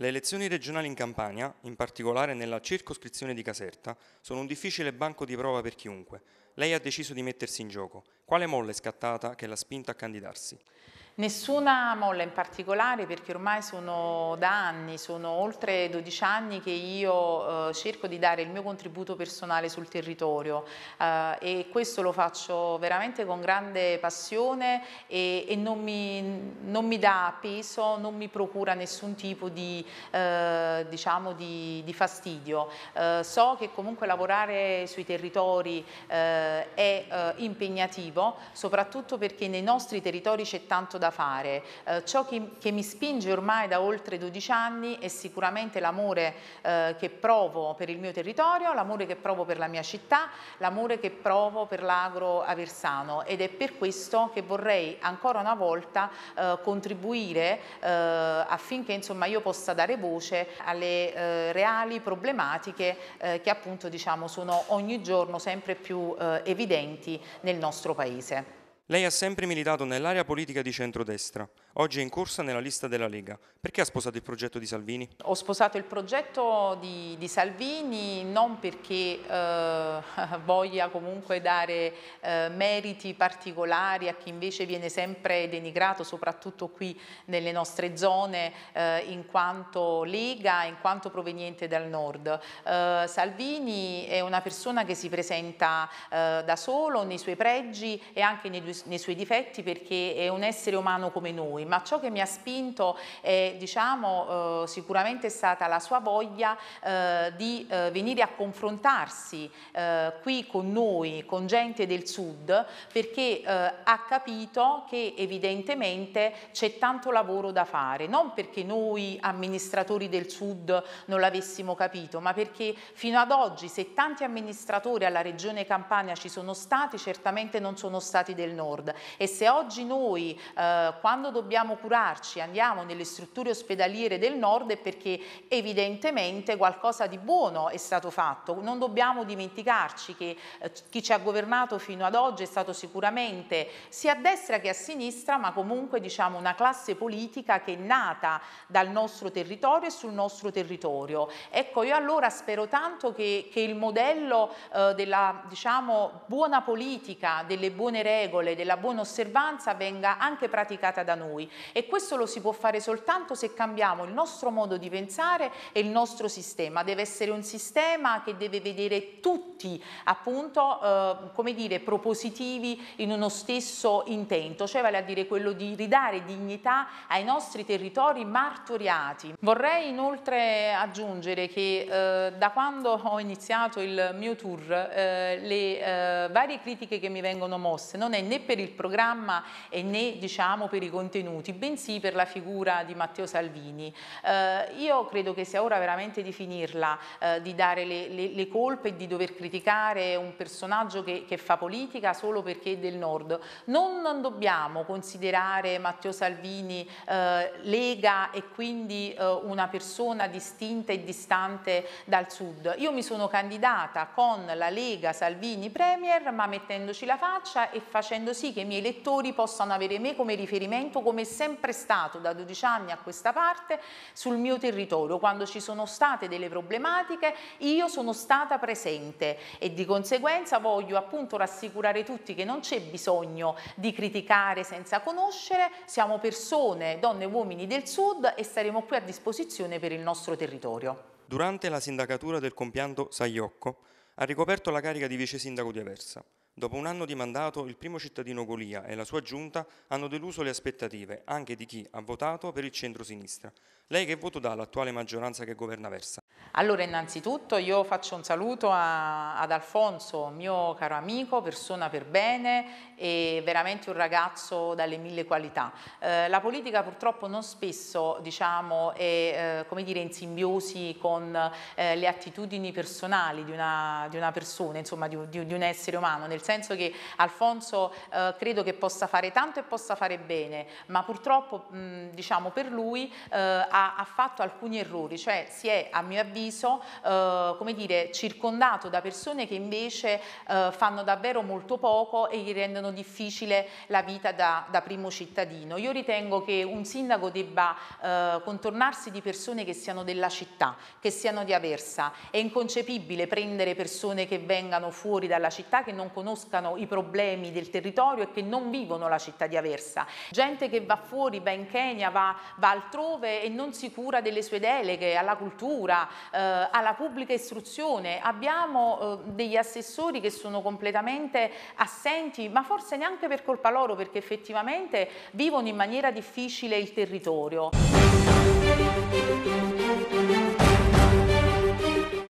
Le elezioni regionali in Campania, in particolare nella circoscrizione di Caserta, sono un difficile banco di prova per chiunque, lei ha deciso di mettersi in gioco. Quale molla è scattata che l'ha spinta a candidarsi? Nessuna molla in particolare perché ormai sono da anni, sono oltre 12 anni che io eh, cerco di dare il mio contributo personale sul territorio eh, e questo lo faccio veramente con grande passione e, e non, mi, non, mi, dà peso, non mi procura nessun tipo di, eh, diciamo di, di fastidio. Eh, so che comunque lavorare sui territori eh, eh, è eh, impegnativo, soprattutto perché nei nostri territori c'è tanto da fare. Eh, ciò che, che, mi spinge ormai da oltre 12 anni è sicuramente l'amore eh, che provo per il mio territorio, l'amore che provo per la mia città, l'amore che provo per l'agro aversano ed è per questo che vorrei ancora una volta eh, contribuire eh, affinché insomma, io possa dare voce alle reali problematiche che appunto diciamo, sono ogni giorno sempre più eh, evidenti nel nostro Paese. Lei ha sempre militato nell'area politica di centrodestra. Oggi è in corsa nella lista della Lega. Perché ha sposato il progetto di Salvini? Ho sposato il progetto di, di Salvini non perché eh, voglia comunque dare eh, meriti particolari a chi invece viene sempre denigrato, soprattutto qui nelle nostre zone, eh, in quanto Lega, in quanto proveniente dal nord. Eh, Salvini è una persona che si presenta eh, da solo nei suoi pregi e anche nei, nei suoi difetti perché è un essere umano come noi lui, ma ciò che mi ha spinto è diciamo, eh, sicuramente stata la sua voglia eh, di eh, venire a confrontarsi eh, qui con noi, con gente del sud, perché eh, ha capito che evidentemente c'è tanto lavoro da fare, non perché noi amministratori del sud non l'avessimo capito, ma perché fino ad oggi se tanti amministratori alla regione Campania ci sono stati, certamente non sono stati del nord e se oggi noi eh, quando dobbiamo dobbiamo curarci, andiamo nelle strutture ospedaliere del nord perché evidentemente qualcosa di buono è stato fatto. Non dobbiamo dimenticarci che eh, chi ci ha governato fino ad oggi è stato sicuramente sia a destra che a sinistra, ma comunque diciamo una classe politica che è nata dal nostro territorio e sul nostro territorio. Ecco, io allora spero tanto che, che il modello eh, della diciamo, buona politica, delle buone regole, della buona osservanza venga anche praticata da noi noi e questo lo si può fare soltanto se cambiamo il nostro modo di pensare e il nostro sistema. Deve essere un sistema che deve vedere tutti appunto, eh, come dire, propositivi in uno stesso intento, cioè vale a dire quello di ridare dignità ai nostri territori martoriati. Vorrei inoltre aggiungere che eh, da quando ho iniziato il mio tour eh, le eh, varie critiche che mi vengono mosse non è né per il programma né diciamo per i contenuti detenuti, bensì per la figura di Matteo Salvini. Eh, io credo che sia ora veramente di finirla, eh, di dare le, le, le, colpe e di dover criticare un personaggio che, che, fa politica solo perché è del nord. Non, dobbiamo considerare Matteo Salvini eh, Lega e quindi eh, una persona distinta e distante dal sud. Io mi sono candidata con la Lega Salvini Premier ma mettendoci la faccia e facendo sì che i miei elettori possano avere me come riferimento, come come è sempre stato da 12 anni a questa parte sul mio territorio. Quando ci sono state delle problematiche io sono stata presente e di conseguenza voglio appunto rassicurare tutti che non c'è bisogno di criticare senza conoscere, siamo persone, donne e uomini del sud e saremo qui a disposizione per il nostro territorio. Durante la sindacatura del compianto Saiocco ha ricoperto la carica di vice sindaco di Aversa. Dopo un anno di mandato, il primo cittadino Golia e la sua giunta hanno deluso le aspettative anche di chi ha votato per il centro-sinistra. Lei che voto dà all'attuale maggioranza che governa Versa? Allora innanzitutto io faccio un saluto a, ad Alfonso, mio caro amico, persona per bene e veramente un ragazzo dalle mille qualità. Eh, la politica purtroppo non spesso diciamo, è eh, dire, in simbiosi con eh, le attitudini personali di una, di una persona, insomma di, di, di, un essere umano, nel senso che Alfonso eh, credo che possa fare tanto e possa fare bene, ma purtroppo mh, diciamo, per lui eh, ha, ha fatto alcuni errori, cioè si è a mio avviso avviso eh, come dire, circondato da persone che invece eh, fanno davvero molto poco e gli rendono difficile la vita da, da primo cittadino. Io ritengo che un sindaco debba eh, contornarsi di persone che siano della città, che siano di Aversa. È inconcepibile prendere persone che vengano fuori dalla città, che non conoscano i problemi del territorio e che non vivono la città di Aversa. Gente che va fuori, va in Kenya, va, va altrove e non si cura delle sue deleghe alla cultura, eh, alla pubblica istruzione, abbiamo eh, degli assessori che sono completamente assenti, ma forse neanche per colpa loro perché effettivamente vivono in maniera difficile il territorio.